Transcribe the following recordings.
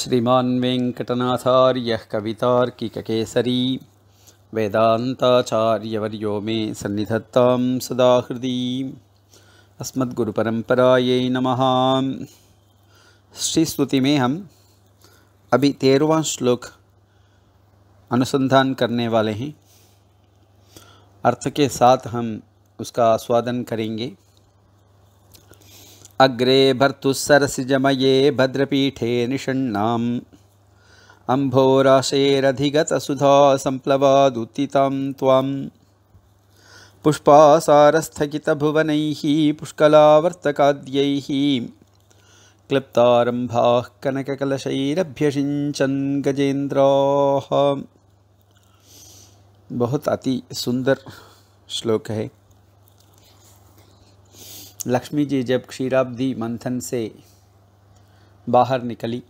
श्रीमान वेंकटनाथार्य कवितार्किककेसरी वेदान्ताचार्यवर्यो मे सन्निधत्तां सदा हृदि अस्मद्गुरुपरम्परायै नमः श्री में हम अभी तेरवा श्लोक अनुसंधान करने वाले हैं अर्थ के साथ हम उसका आस्वादन करेंगे अग्रे भर्तुस्सरसिजमये भद्रपीठे निषण्णाम् अम्भोराशेरधिगतसुधा सम्प्लवादुत्थितां त्वां पुष्पासारस्थगितभुवनैः पुष्कलावर्तकाद्यैः क्लिप्तारम्भाः कनककलशैरभ्यषिञ्चन् गजेन्द्राः बहुत अति सुंदर श्लोक है लक्ष्मी जी जब क्षीराब्दी मंथन से बाहर निकली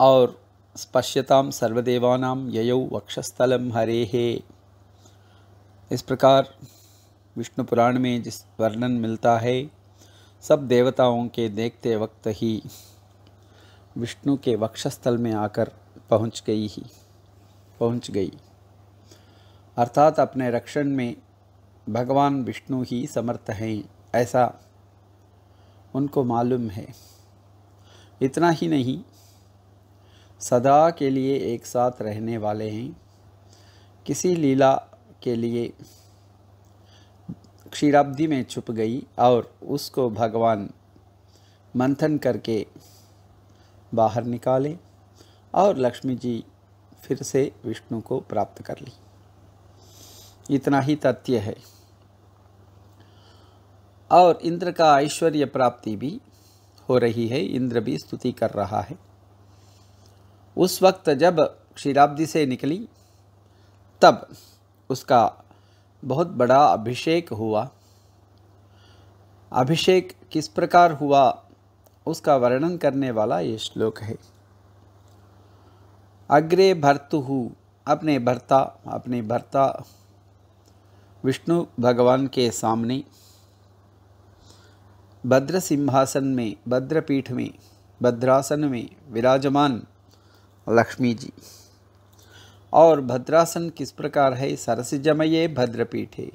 और स्पश्यताम सर्वदेवानाम ययौ वक्षस्थलम हरे हे इस प्रकार विष्णु पुराण में जिस वर्णन मिलता है सब देवताओं के देखते वक्त ही विष्णु के वक्षस्थल में आकर पहुंच गई ही पहुंच गई अर्थात अपने रक्षण में भगवान विष्णु ही समर्थ हैं ऐसा उनको मालूम है इतना ही नहीं सदा के लिए एक साथ रहने वाले हैं किसी लीला के लिए क्षीराब्दी में छुप गई और उसको भगवान मंथन करके बाहर निकाले और लक्ष्मी जी फिर से विष्णु को प्राप्त कर ली इतना ही तथ्य है और इंद्र का ऐश्वर्य प्राप्ति भी हो रही है इंद्र भी स्तुति कर रहा है उस वक्त जब क्षीराब्दी से निकली तब उसका बहुत बड़ा अभिषेक हुआ अभिषेक किस प्रकार हुआ उसका वर्णन करने वाला ये श्लोक है अग्रे भर्तु अपने भर्ता अपने भर्ता विष्णु भगवान के सामने भद्र सिंहासन में भद्रपीठ में भद्रासन में विराजमान लक्ष्मी जी और भद्रासन किस प्रकार है जमये भद्रपीठे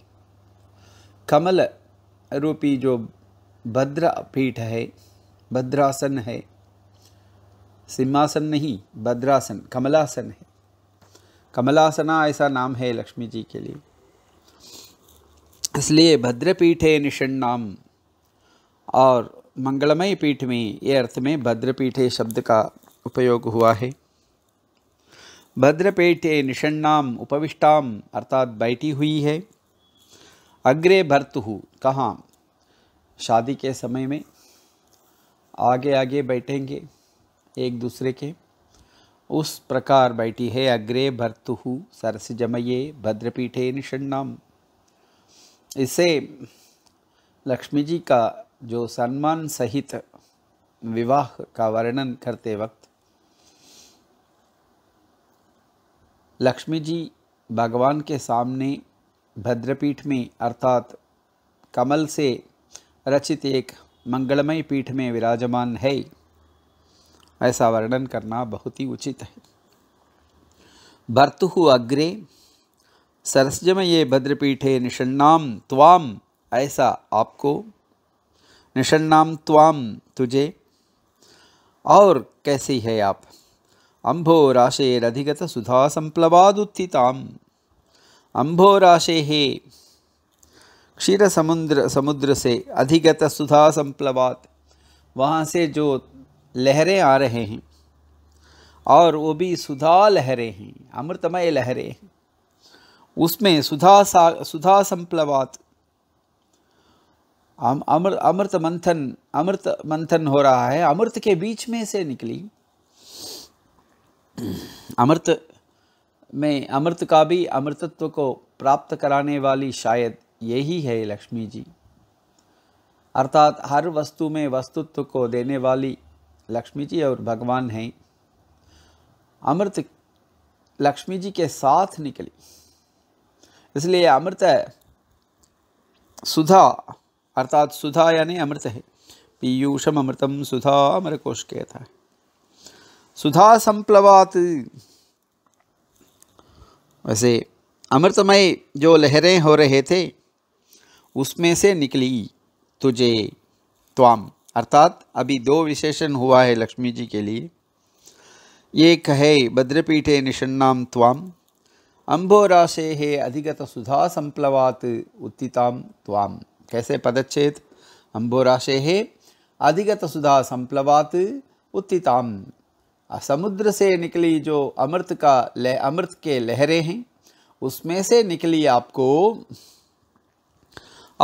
कमल रूपी जो भद्रपीठ है भद्रासन है सिंहासन नहीं भद्रासन कमलासन है कमलासना ऐसा नाम है लक्ष्मी जी के लिए इसलिए भद्रपीठे निषण्णाम और मंगलमय पीठ में ये अर्थ में भद्रपीठे शब्द का उपयोग हुआ है भद्रपीठे निषण्णाम उपविष्टाम अर्थात बैठी हुई है अग्रे भर्तु कहाँ शादी के समय में आगे आगे बैठेंगे एक दूसरे के उस प्रकार बैठी है अग्रे भर्तु सरस जमये भद्रपीठे निषण्णाम इसे लक्ष्मी जी का जो सम्मान सहित विवाह का वर्णन करते वक्त लक्ष्मी जी भगवान के सामने भद्रपीठ में अर्थात कमल से रचित एक मंगलमय पीठ में विराजमान है ऐसा वर्णन करना बहुत ही उचित है भर्तु अग्रे सरसजमये भद्रपीठे निषण्णाम त्वाम ऐसा आपको निषण्णाम त्वाम तुझे और कैसी है आप अधिगत सुधा अम्भो राशे हे क्षीर समुद्र समुद्र से अधिगत सुधा संप्लवात वहाँ से जो लहरें आ रहे हैं और वो भी सुधा लहरें हैं अमृतमय लहरें हैं उसमें सुधा सा सुधा संप्लवात अमृत अमृत मंथन अमृत मंथन हो रहा है अमृत के बीच में से निकली अमृत में अमृत का भी अमृतत्व को प्राप्त कराने वाली शायद यही है लक्ष्मी जी अर्थात हर वस्तु में वस्तुत्व को देने वाली लक्ष्मी जी और भगवान हैं अमृत लक्ष्मी जी के साथ निकली इसलिए अमृत है सुधा अर्थात सुधा यानी अमृत है पीयूषम अमृतम सुधा अमर कोश कहता है सुधा संप्लवात वैसे अमृतमय जो लहरें हो रहे थे उसमें से निकली तुझे त्वाम अर्थात अभी दो विशेषण हुआ है लक्ष्मी जी के लिए ये कहे बद्रपीठे निषन्नाम त्वाम अधिगत सुधा संप्लवात उत्थितां त्वाम कैसे पदच्छेद सुधा संप्लवात उत्थिताम समुद्र से निकली जो अमृत का लह अमृत के लहरें हैं उसमें से निकली आपको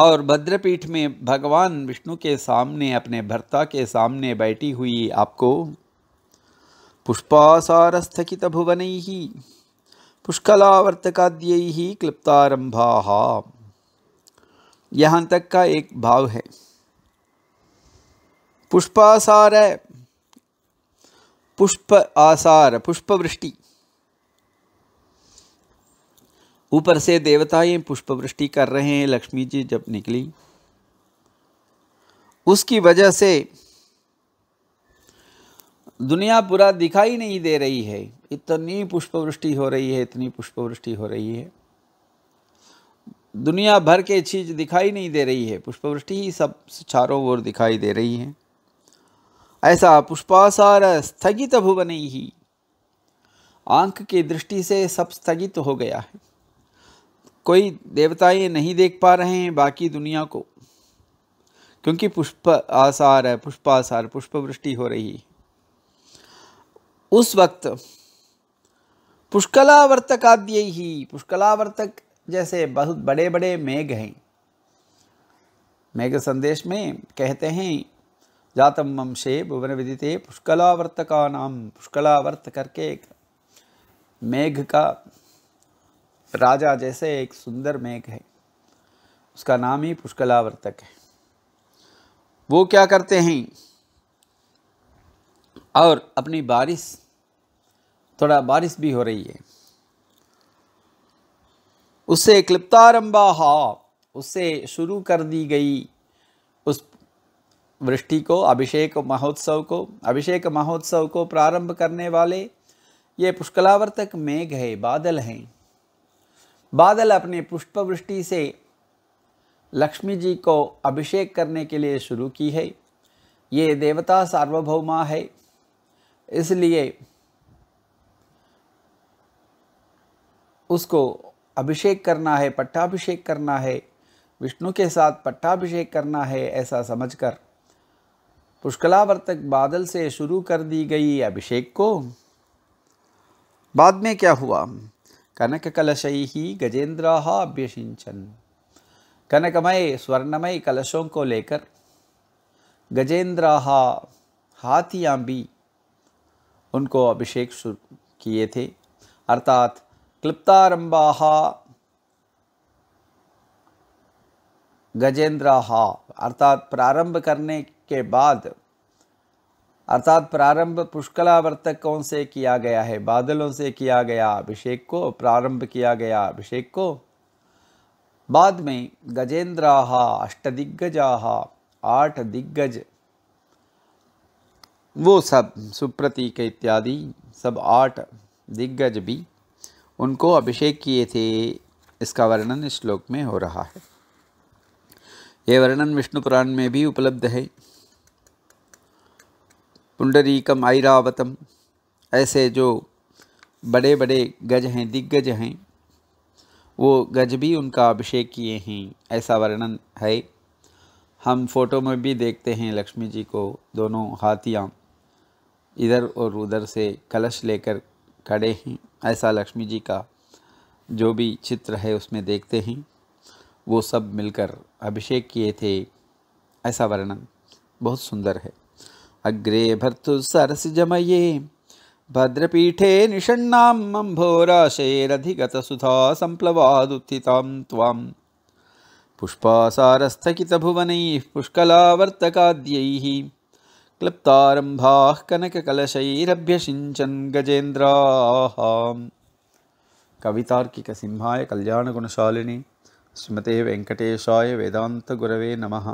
और भद्रपीठ में भगवान विष्णु के सामने अपने भर्ता के सामने बैठी हुई आपको पुष्पासारस्थकित भुवन ही पुष्कलावर्तकाद्य ही क्लिप्तारंभा यहाँ तक का एक भाव है पुष्पासार पुष्प आसार पुष्पवृष्टि ऊपर से देवताएं पुष्पवृष्टि कर रहे हैं लक्ष्मी जी जब निकली उसकी वजह से दुनिया पूरा दिखाई नहीं दे रही है इतनी पुष्पवृष्टि हो रही है इतनी पुष्पवृष्टि हो रही है दुनिया भर के चीज दिखाई नहीं दे रही है पुष्पवृष्टि ही सब चारों ओर दिखाई दे रही है ऐसा पुष्पासार स्थगित भुवनी ही आंख की दृष्टि से सब स्थगित हो गया है कोई देवताएं नहीं देख पा रहे हैं बाकी दुनिया को क्योंकि पुष्प आसार है पुष्पासार पुष्पवृष्टि हो रही है उस वक्त पुष्कलावर्तकाद्य ही पुष्कलावर्तक जैसे बहुत बड़े बड़े मेघ हैं मेघ संदेश में कहते हैं जातम वंशे भुवन विदिते पुष्कलावर्तका नाम पुष्कलावर्त करके एक मेघ का राजा जैसे एक सुंदर मेघ है उसका नाम ही पुष्कलावर्तक है वो क्या करते हैं और अपनी बारिश थोड़ा बारिश भी हो रही है उससे क्लिप्तारंबा हा उससे शुरू कर दी गई उस वृष्टि को अभिषेक महोत्सव को अभिषेक महोत्सव को प्रारंभ करने वाले ये पुष्कलावर्तक मेघ है बादल हैं बादल अपने पुष्पवृष्टि से लक्ष्मी जी को अभिषेक करने के लिए शुरू की है ये देवता सार्वभौमा है इसलिए उसको अभिषेक करना है पट्टाभिषेक करना है विष्णु के साथ पट्टाभिषेक करना है ऐसा समझकर पुष्कलावर्तक बादल से शुरू कर दी गई अभिषेक को बाद में क्या हुआ कनक ही गजेंद्रा अभ्यसिंचन कनकमय स्वर्णमय कलशों को लेकर गजेंद्रा हाथियाँ भी उनको अभिषेक शुरू किए थे अर्थात क्लिप्तारंभा गजेंद्र अर्थात प्रारंभ करने के बाद अर्थात प्रारंभ पुष्कलावर्तकों से किया गया है बादलों से किया गया अभिषेक को प्रारंभ किया गया अभिषेक को बाद में गजेंद्रा दिग्गज आठ दिग्गज वो सब सुप्रतीक इत्यादि सब आठ दिग्गज भी उनको अभिषेक किए थे इसका वर्णन श्लोक में हो रहा है ये वर्णन विष्णु पुराण में भी उपलब्ध है पुंडरीकम ऐरावतम ऐसे जो बड़े बड़े गज हैं दिग्गज हैं वो गज भी उनका अभिषेक किए हैं ऐसा वर्णन है हम फोटो में भी देखते हैं लक्ष्मी जी को दोनों हाथियाँ इधर और उधर से कलश लेकर खड़े हैं ऐसा लक्ष्मी जी का जो भी चित्र है उसमें देखते हैं वो सब मिलकर अभिषेक किए थे ऐसा वर्णन बहुत सुंदर है अग्रे भर्तु सरस जमये भद्रपीठे निषण्णाम् सुधा सम्प्लवादुत्थितां त्वां पुष्पासारस्थकितभुवनैः पुष्कलावर्तकाद्यैः क्लृप्तारम्भाः कनककलशैरभ्यषिञ्चन् सिञ्चन गजेन्द्राः कवितार्किकसिंहाय कल्याणगुणशालिनी श्रीमते वेङ्कटेशाय वेदान्तगुरवे नमः